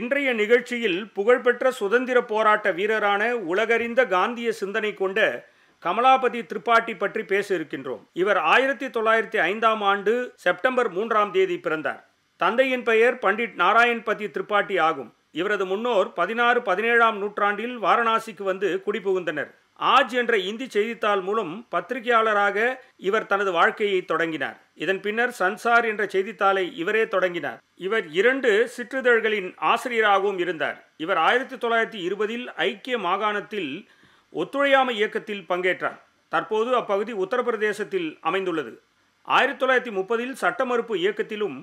இன்றைய நிகழ்ச்சியில் புகழ்பெற்ற சுதந்திர போராட்ட வீரரான உலகறிந்த காந்திய சிந்தனை கொண்ட கமலாபதி திரிபாட்டி பற்றி பேச இருக்கின்றோம் இவர் ஆயிரத்தி தொள்ளாயிரத்தி ஐந்தாம் ஆண்டு செப்டம்பர் மூன்றாம் தேதி பிறந்தார் தந்தையின் பெயர் பண்டிட் நாராயண்பதி திரிபாட்டி ஆகும் இவரது முன்னோர் பதினாறு பதினேழாம் நூற்றாண்டில் வாரணாசிக்கு வந்து குடிபுகுந்தனர் ஆஜ் என்ற இந்தி செய்தித்தாள் மூலம் பத்திரிகையாளராக இவர் தனது வாழ்க்கையை தொடங்கினார் இதன் பின்னர் சன்சார் என்ற செய்தித்தாளை இவரே தொடங்கினார் இவர் இரண்டு சிற்றிதழ்களின் ஆசிரியராகவும் இருந்தார் இவர் ஆயிரத்தி தொள்ளாயிரத்தி இருபதில் ஐக்கிய மாகாணத்தில் ஒத்துழையாமை இயக்கத்தில் பங்கேற்றார் தற்போது அப்பகுதி உத்தரப்பிரதேசத்தில் அமைந்துள்ளது ஆயிரத்தி தொள்ளாயிரத்தி முப்பதில் சட்ட மறுப்பு இயக்கத்திலும்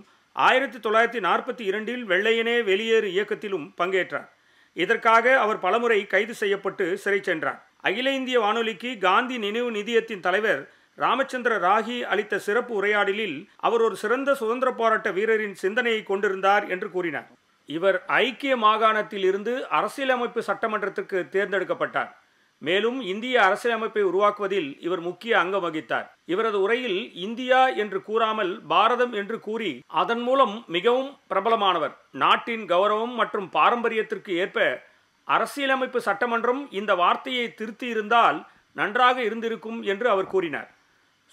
ஆயிரத்தி தொள்ளாயிரத்தி நாற்பத்தி இரண்டில் வெள்ளையனே வெளியேறு இயக்கத்திலும் பங்கேற்றார் இதற்காக அவர் பலமுறை கைது செய்யப்பட்டு சிறை சென்றார் அகில இந்திய வானொலிக்கு காந்தி நினைவு நிதியத்தின் தலைவர் ராமச்சந்திர ராகி அளித்த சிறப்பு உரையாடலில் அவர் ஒரு சிறந்த சுதந்திர போராட்ட வீரரின் சிந்தனையை கொண்டிருந்தார் என்று கூறினார் இவர் ஐக்கிய மாகாணத்தில் இருந்து அரசியலமைப்பு சட்டமன்றத்திற்கு தேர்ந்தெடுக்கப்பட்டார் மேலும் இந்திய அரசியலமைப்பை உருவாக்குவதில் இவர் முக்கிய அங்கம் வகித்தார் இவரது உரையில் இந்தியா என்று கூறாமல் பாரதம் என்று கூறி அதன் மூலம் மிகவும் பிரபலமானவர் நாட்டின் கௌரவம் மற்றும் பாரம்பரியத்திற்கு ஏற்ப அரசியலமைப்பு சட்டமன்றம் இந்த வார்த்தையை திருத்தி இருந்தால் நன்றாக இருந்திருக்கும் என்று அவர் கூறினார்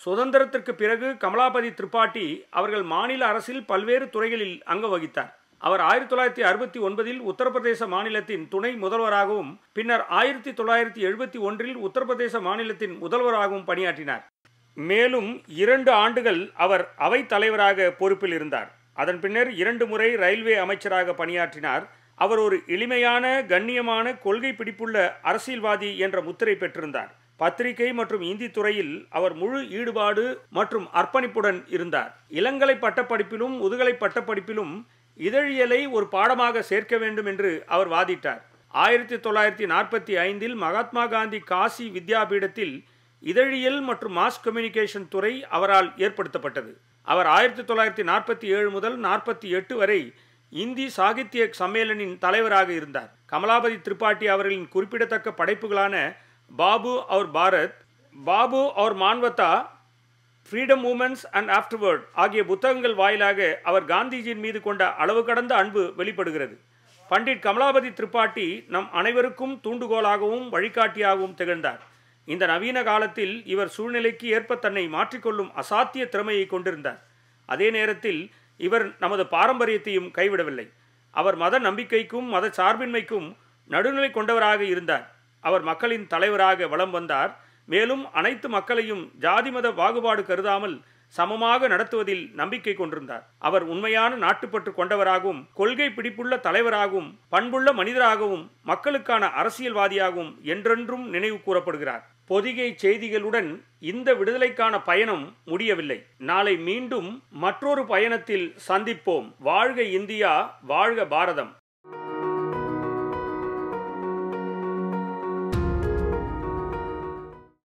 சுதந்திரத்திற்கு பிறகு கமலாபதி திரிபாட்டி அவர்கள் மாநில அரசில் பல்வேறு துறைகளில் அங்கம் வகித்தார் அவர் ஆயிரத்தி தொள்ளாயிரத்தி அறுபத்தி ஒன்பதில் உத்தரப்பிரதேச மாநிலத்தின் துணை முதல்வராகவும் பின்னர் ஆயிரத்தி தொள்ளாயிரத்தி எழுபத்தி ஒன்றில் உத்தரப்பிரதேச மாநிலத்தின் முதல்வராகவும் பணியாற்றினார் மேலும் இரண்டு ஆண்டுகள் அவர் அவை தலைவராக பொறுப்பில் இருந்தார் அதன் பின்னர் இரண்டு முறை ரயில்வே அமைச்சராக பணியாற்றினார் அவர் ஒரு எளிமையான கண்ணியமான கொள்கை பிடிப்புள்ள அரசியல்வாதி என்ற முத்திரை பெற்றிருந்தார் பத்திரிகை மற்றும் இந்தி துறையில் அவர் முழு ஈடுபாடு மற்றும் அர்ப்பணிப்புடன் இருந்தார் இளங்கலை பட்டப்படிப்பிலும் முதுகலை பட்டப்படிப்பிலும் இதழியலை ஒரு பாடமாக சேர்க்க வேண்டும் என்று அவர் வாதிட்டார் ஆயிரத்தி தொள்ளாயிரத்தி நாற்பத்தி ஐந்தில் மகாத்மா காந்தி காசி வித்யாபீடத்தில் இதழியல் மற்றும் மாஸ் கம்யூனிகேஷன் துறை அவரால் ஏற்படுத்தப்பட்டது அவர் ஆயிரத்தி தொள்ளாயிரத்தி நாற்பத்தி ஏழு முதல் நாற்பத்தி எட்டு வரை இந்தி சாகித்ய சம்மேளனின் தலைவராக இருந்தார் கமலாபதி திரிபாட்டி அவர்களின் குறிப்பிடத்தக்க படைப்புகளான பாபு அவர் பாரத் பாபு அவர் Manavta freedom movements and afterward ஆகிய புத்தகங்கள் வாயிலாக அவர் காந்திஜியின் மீது கொண்ட அளவு கடந்த அன்பு வெளிப்படுகிறது பண்டிட் கமலாபதி திரிபாட்டி நம் அனைவருக்கும் தூண்டுகோலாகவும் வழிகாட்டியாகவும் திகழ்ந்தார் இந்த நவீன காலத்தில் இவர் சூழ்நிலைக்கு ஏற்ப தன்னை மாற்றிக்கொள்ளும் அசாத்திய திறமையை கொண்டிருந்தார் அதே நேரத்தில் இவர் நமது பாரம்பரியத்தையும் கைவிடவில்லை அவர் மத நம்பிக்கைக்கும் மத சார்பின்மைக்கும் நடுநிலை கொண்டவராக இருந்தார் அவர் மக்களின் தலைவராக வலம் வந்தார் மேலும் அனைத்து மக்களையும் ஜாதி மத பாகுபாடு கருதாமல் சமமாக நடத்துவதில் நம்பிக்கை கொண்டிருந்தார் அவர் உண்மையான நாட்டுப்பற்று கொண்டவராகவும் கொள்கை பிடிப்புள்ள தலைவராகவும் பண்புள்ள மனிதராகவும் மக்களுக்கான அரசியல்வாதியாகவும் என்றென்றும் நினைவு கூறப்படுகிறார் பொதிகை செய்திகளுடன் இந்த விடுதலைக்கான பயணம் முடியவில்லை நாளை மீண்டும் மற்றொரு பயணத்தில் சந்திப்போம் வாழ்க இந்தியா வாழ்க பாரதம்